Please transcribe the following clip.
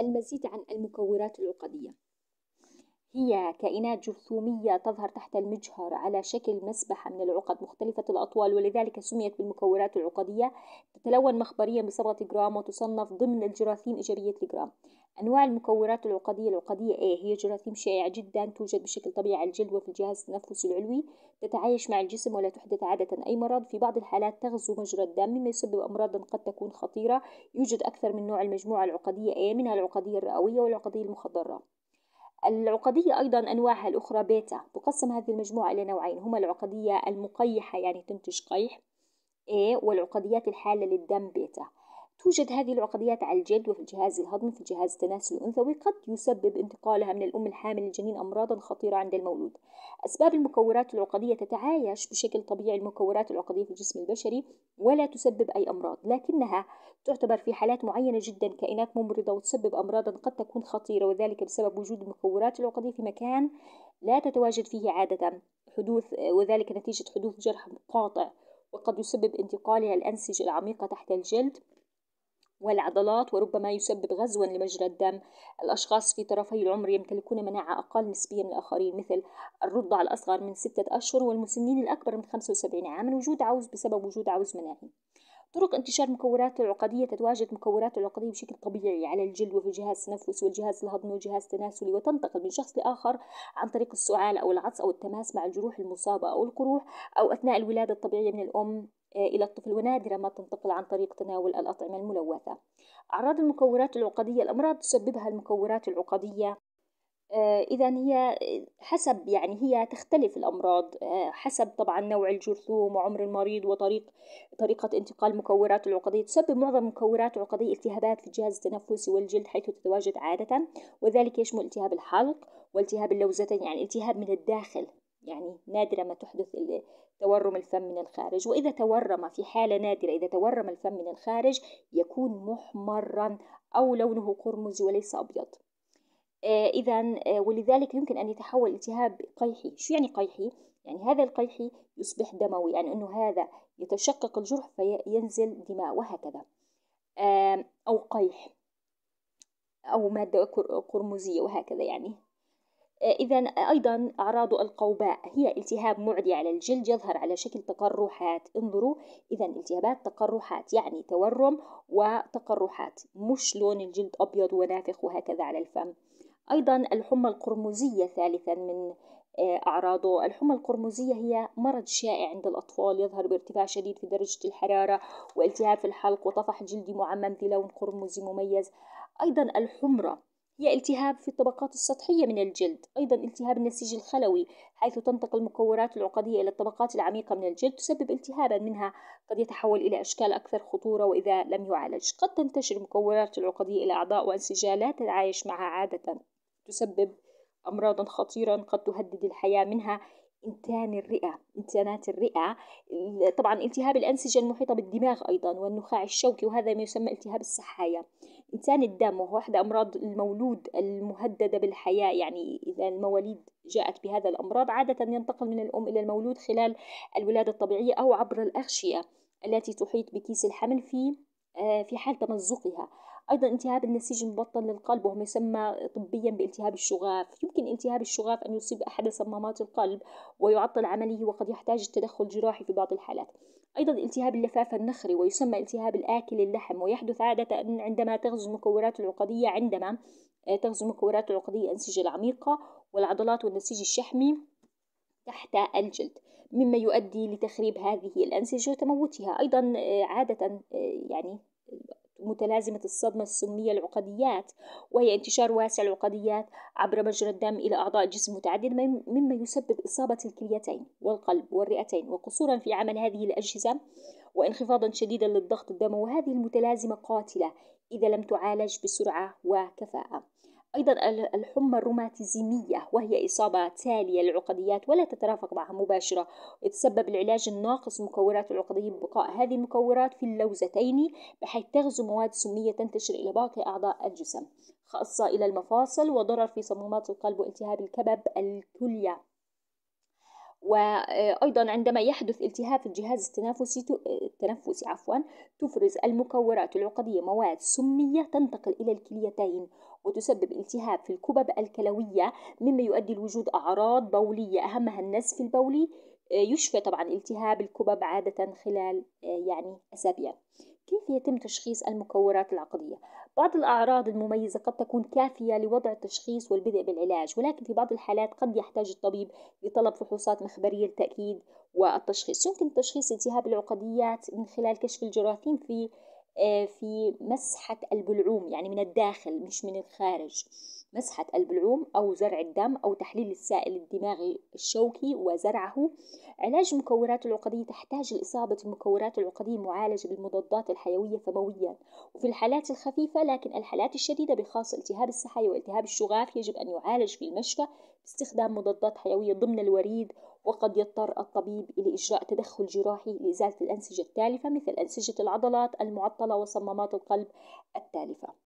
المزيد عن المكورات العقدية هي كائنات جرثومية تظهر تحت المجهر على شكل مسبحة من العقد مختلفة الأطوال ولذلك سميت بالمكورات العقدية تتلون مخبريا بصبغة جرام وتصنف ضمن الجراثيم إيجابية الجرام أنواع المكورات العقدية العقدية A هي جراثيم شائعة جدا توجد بشكل طبيعي على الجلد وفي الجهاز التنفسي العلوي تتعايش مع الجسم ولا تحدث عادة أي مرض في بعض الحالات تغزو مجرى الدم مما يسبب أمراضا قد تكون خطيرة يوجد أكثر من نوع المجموعة العقدية A منها العقدية الرئوية والعقدية المخدرة العقدية أيضا أنواعها الأخرى بيتا تقسم هذه المجموعة إلى نوعين هما العقدية المقيحة يعني تنتج قيح A والعقديات الحالة للدم بيتا توجد هذه العقديات على الجلد وفي الجهاز الهضمي في الجهاز التناسلي الأنثوي قد يسبب انتقالها من الأم الحامل للجنين أمراضا خطيرة عند المولود أسباب المكورات العقدية تتعايش بشكل طبيعي المكورات العقدية في الجسم البشري ولا تسبب أي أمراض لكنها تعتبر في حالات معينة جدا كائنات ممرضة وتسبب أمراضا قد تكون خطيرة وذلك بسبب وجود المكورات العقدية في مكان لا تتواجد فيه عادة حدوث وذلك نتيجة حدوث جرح قاطع وقد يسبب انتقالها الأنسجة العميقة تحت الجلد والعضلات وربما يسبب غزوا لمجرى الدم الأشخاص في طرفي العمر يمتلكون مناعة أقل نسبيا من الآخرين مثل الرضع الأصغر من ستة أشهر والمسنين الأكبر من 75 عاما وجود عوز بسبب وجود عوز مناعي طرق انتشار مكورات العقدية تتواجد مكورات العقدية بشكل طبيعي على الجلد وفي الجهاز التنفس والجهاز الهضمي والجهاز التناسلي وتنتقل من شخص لآخر عن طريق السعال أو العطس أو التماس مع الجروح المصابة أو القروح أو أثناء الولادة الطبيعية من الأم إلى الطفل ونادرا ما تنتقل عن طريق تناول الأطعمة الملوثة أعراض المكورات العقدية الأمراض تسببها المكورات العقدية آه، إذا هي حسب يعني هي تختلف الأمراض آه، حسب طبعا نوع الجرثوم وعمر المريض وطريق طريقة انتقال المكورات العقدية تسبب معظم المكورات العقدية التهابات في الجهاز التنفسي والجلد حيث تتواجد عادة وذلك يشمل التهاب الحلق والتهاب اللوزتين يعني التهاب من الداخل يعني نادرة ما تحدث تورم الفم من الخارج وإذا تورم في حالة نادرة إذا تورم الفم من الخارج يكون محمرا أو لونه قرمز وليس أبيض آه، إذا آه، ولذلك يمكن أن يتحول التهاب قيحي شو يعني قيحي؟ يعني هذا القيحي يصبح دموي يعني أنه هذا يتشقق الجرح فينزل دماء وهكذا أو قيح أو مادة قرمزية وهكذا يعني إذا أيضا أعراض القوباء هي التهاب معدي على الجلد يظهر على شكل تقرحات انظروا إذا التهابات تقرحات يعني تورم وتقرحات مش لون الجلد أبيض ونافخ وهكذا على الفم أيضا الحمى القرمزية ثالثا من آه، أعراضه الحمى القرمزية هي مرض شائع عند الأطفال يظهر بارتفاع شديد في درجة الحرارة والتهاب في الحلق وطفح جلدي معمم في لون قرمزي مميز أيضا الحمرة هي التهاب في الطبقات السطحية من الجلد أيضا التهاب النسيج الخلوي حيث تنتقل المكورات العقدية إلى الطبقات العميقة من الجلد تسبب التهابا منها قد يتحول إلى أشكال أكثر خطورة وإذا لم يعالج قد تنتشر المكورات العقدية إلى أعضاء وأنسجة لا تتعايش معها عادة تسبب أمراضا خطيرة قد تهدد الحياة منها إنتان الرئة إنتانات الرئة طبعا التهاب الأنسجة المحيطة بالدماغ أيضا والنخاع الشوكي وهذا ما يسمى التهاب السحايا إنسان الدم وهو إحدى أمراض المولود المهددة بالحياة يعني إذا المواليد جاءت بهذا الأمراض عادة ينتقل من الأم إلى المولود خلال الولادة الطبيعية أو عبر الأغشية التي تحيط بكيس الحمل في آه، في حال تمزقها أيضا التهاب النسيج المبطن للقلب وهو يسمى طبيا بالتهاب الشغاف يمكن التهاب الشغاف أن يصيب أحد صمامات القلب ويعطل عمله وقد يحتاج التدخل الجراحي في بعض الحالات أيضا التهاب اللفافة النخري ويسمى التهاب الآكل اللحم ويحدث عادة عندما تغزو المكورات العقدية عندما آه، تغزو المكورات العقدية الأنسجة العميقة والعضلات والنسيج الشحمي تحت الجلد مما يؤدي لتخريب هذه الأنسجة وتموتها أيضا آه، عادة آه، يعني متلازمة الصدمة السمية العقديات وهي انتشار واسع العقديات عبر مجرى الدم إلى أعضاء الجسم متعددة مما يسبب إصابة الكليتين والقلب والرئتين وقصورا في عمل هذه الأجهزة وانخفاضا شديدا للضغط الدموي وهذه المتلازمة قاتلة إذا لم تعالج بسرعة وكفاءة أيضا الحمى الروماتيزمية وهي إصابة تالية للعقديات ولا تترافق معها مباشرة يتسبب العلاج الناقص مكورات العقدية ببقاء هذه المكورات في اللوزتين بحيث تغزو مواد سمية تنتشر إلى باقي أعضاء الجسم خاصة إلى المفاصل وضرر في صمامات القلب والتهاب الكبد الكلية وأيضا عندما يحدث التهاب في الجهاز التنفسي التنفسي عفوا تفرز المكورات العقدية مواد سمية تنتقل إلى الكليتين وتسبب التهاب في الكبب الكلوية مما يؤدي لوجود أعراض بولية أهمها النزف البولي آه، يشفى طبعا التهاب الكبب عادة خلال آه، يعني أسابيع كيف يتم تشخيص المكورات العقدية؟ بعض الأعراض المميزة قد تكون كافية لوضع التشخيص والبدء بالعلاج، ولكن في بعض الحالات قد يحتاج الطبيب لطلب فحوصات مخبرية للتأكيد والتشخيص، يمكن تشخيص التهاب العقديات من خلال كشف الجراثيم في آه، في مسحة البلعوم يعني من الداخل مش من الخارج. مسحة البلعوم أو زرع الدم أو تحليل السائل الدماغي الشوكي وزرعه علاج مكورات العقدية تحتاج لإصابة المكورات العقدية معالجة بالمضادات الحيوية فمويا وفي الحالات الخفيفة لكن الحالات الشديدة بخاصة التهاب السحايا والتهاب الشغاف يجب أن يعالج في المشفى باستخدام مضادات حيوية ضمن الوريد وقد يضطر الطبيب إلى إجراء تدخل جراحي لإزالة الأنسجة التالفة مثل أنسجة العضلات المعطلة وصمامات القلب التالفة